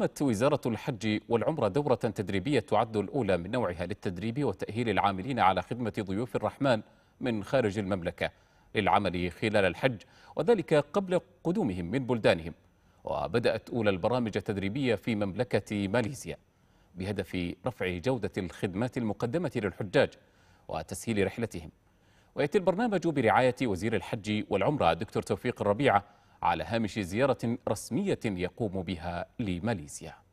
قامت وزارة الحج والعمرة دورة تدريبية تعد الأولى من نوعها للتدريب وتأهيل العاملين على خدمة ضيوف الرحمن من خارج المملكة للعمل خلال الحج وذلك قبل قدومهم من بلدانهم وبدأت أولى البرامج التدريبية في مملكة ماليزيا بهدف رفع جودة الخدمات المقدمة للحجاج وتسهيل رحلتهم ويأتي البرنامج برعاية وزير الحج والعمرة دكتور توفيق الربيعة على هامش زيارة رسمية يقوم بها لماليزيا